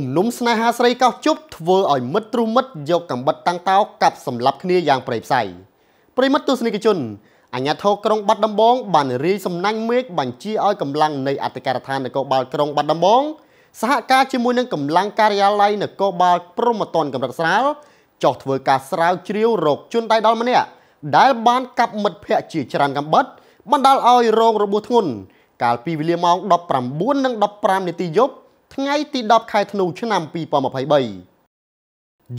គំនុំស្នេហាស្រីកោសជប់ធ្វើឲ្យមិត្តទ្រុមិត្តយកកំបិតតាំងតោកັບសម្លាប់គ្នាយ៉ាងប្រេផ្សៃប្រិមិត្តទស្សនិកជនអញ្ញាធរក្រុងបាត់ដំបងបានរាយសំណាញ់មេឃបញ្ជាឲ្យកម្លាំងនៃអធិការដ្ឋាននគរបាលក្រុងបាត់ដំបងសហការជាមួយនឹងកម្លាំងការិយាល័យនគរបាលព្រំតនកម្រិតស្រាលចោះធ្វើការស្រាវជ្រាវរកជនដៃដល់ម្នាក់ដែលបានកាប់មិត្តភ័ក្តិជាច្រើនកំបិតបណ្ដាលឲ្យរងរបួសធ្ងន់កាលពីវេលាម៉ោង19:15នាទីយប់ថ្ងៃទី10ខែធ្នូឆ្នាំ2023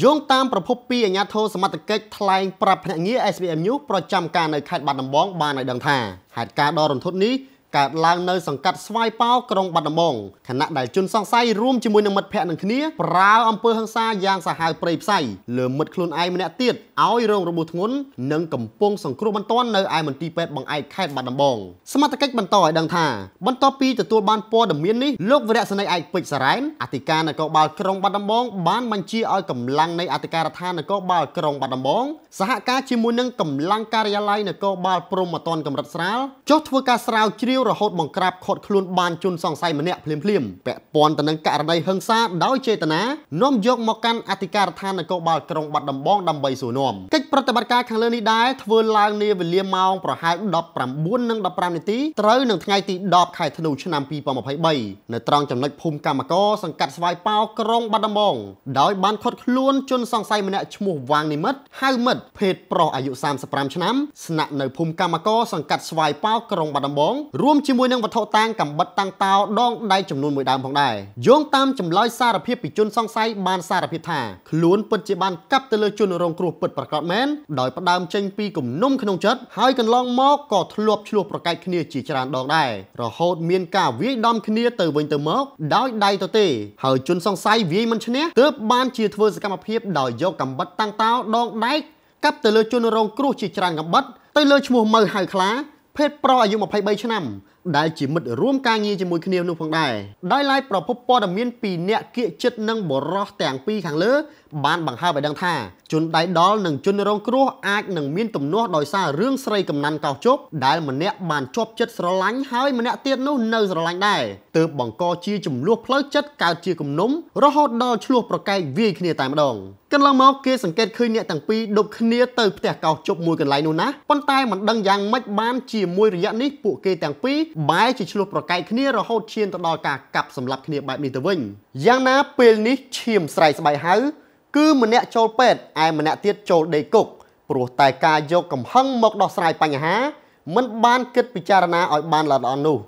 យោងតាមប្រភពពីអាជ្ញាធរសមត្ថកិច្ចថ្លែងប្រាប់ភ្នាក់ងារ SBM News ប្រចាំការនៅខេត្តបាត់ដំបងបានឲ្យដឹងថាហេតុការណ៍ដ៏រន្ធត់នេះកើតឡើងនៅសង្កាត់ស្វាយប៉ោក្រុងបាត់ដំបងខណៈដែលជនសង្ស័យរួមជាមួយនឹងមិត្តភ័ក្តិនឹងគ្នាប្រើអំពើហិង្សាយ៉ាងសាហាវព្រៃផ្សៃលើមិត្តខ្លួនឯងម្នាក់ទៀតឲ្យរងរបួសធ្ងន់និងកំពុងសង្គ្រោះបន្ទាន់នៅឯមន្ទីរពេទ្យបង្អែកខេត្តបាត់ដំបងសមត្ថកិច្ចបន្តឲ្យដឹងថាបន្ទាប់ពីទទួលបានព័ត៌មាននេះលោកវរៈសេនីយ៍ឯកពេជ្រសារ៉ែនអធិការនគរបាលក្រុងបាត់ដំបងបានបញ្ជាឲ្យកម្លាំងនៃអធិការដ្ឋាននគរបាលក្រុងបាត់ដំបង សហការជាមួយនឹងកម្លាំងការិយាល័យនគរបាលព្រំប្រទានកម្រិតស្រាលចុះធ្វើការស្រាវជ្រាវវរហូតបង្ក្រាបឃាត់ខ្លួនបានជនសង្ស័យម្នាក់ភ្លាមៗពាក់ព័ន្ធទៅនឹងករណីហិង្សាដោយចេតនានាំយកមកកាន់អធិការដ្ឋាននគរបាលក្រុងបាត់ដំបងដើម្បីសួរនាំកិច្ចប្រតិបត្តិការខាងលើនេះដែរធ្វើឡើងនាវេលាម៉ោងប្រហែល19:15នាទីត្រូវនឹងថ្ងៃទី10ខែធ្នូឆ្នាំ2023នៅត្រង់ចំណុចភូមិកម្មកសង្កាត់ស្វាយប៉ោក្រុងបាត់ដំបងដោយបានឃាត់ខ្លួន ជនសង្ស័យម្នាក់ឈ្មោះវ៉ាងនិមិត្តហៅមិត្តភេទប្រុសអាយុ35ឆ្នាំស្នាក់នៅភូមិកម្មកសង្កាត់ស្វាយប៉ោក្រុងបាត់ដំបងរួរួមជាមួយនឹងវត្ថុតាងកំបិតតាំងតោដងដៃចំនួនមួយដើមផងដែរយោងតាមចម្លើយសារភាពពីជនសង្ស័យបានសារភាពថាខ្លួនពិតជាបានកាប់ទៅលើជនរង គ្រោះពិតប្រាកដមែនដោយផ្ដើមចេញពីគំនុំក្នុងចិត្តហើយកន្លងមកក៏ធ្លាប់ឆ្លោះប្រកែកគ្នាជាច្រើនដងដែររហូតមានការវាយដំគ្នាទៅវិញទៅមក ដោយដៃទៅទេហើយជនសង្ស័យវាយមិនឈ្នះទើបបានជាធ្វើសកម្មភាពដោយយកកំបិតតាំងតោដងដែកកាប់ទៅលើជនរងគ្រោះជាច្រើនកំបិតទៅលើឈ្មោះម៉ៅហៅខ្លាភេទប្រុសអាយុ23ឆ្នាំដែលជាមិត្តរួមការងារជាមួយគ្នានោះផងដែរដោយឡែកប្រពន្ធព័ត៌មានពីអ្នកគៀកចិត្តនិងបរោះទាំងពីរខាងលើបានបង្ហើបឲ្យដឹងថាជនដៃដល់និងជនរង គ្រោះអាចនឹងមានទំនាស់ដោយសាររឿងស្រីកំណាន់កោសជប់ដែលម្នាក់បានជាប់ចិត្តស្រឡាញ់ហើយម្នាក់ទៀតនោះនៅស្រឡាញ់ដែរទើបបង្កជាចំនួនផ្លូវចិត្តកើតជាគំនុំរហូតដល់ឆ្លោះប្រកែកវាយគ្នាតែម្ដងកន្លងមកគេសង្កេតឃើញអ្នកទាំងពីរដប់គ្នាទៅផ្ទះកោសជប់មួយកន្លែងនោះណាប៉ុន្តែមិនដឹងយ៉ាងម៉េចបានជាមួយរយៈនេះពួកគេទាំងពីរបែរជាឆ្លោះប្រកែកគ្នារហូតឈានទៅដល់ការកាប់សម្លាប់គ្នាបែបនេះទៅវិញយ៉ាងណាពេលនេះឈាមស្រែកស្បៃហៅគឺម្នាក់ចូលពេទ្យឯម្នាក់ទៀតចូលដេកគុកព្រោះតែការយកកំហឹងមកដោះស្រាយបញ្ហាមិនបានគិតពិចារណាឲ្យបានល្អល្អនោះ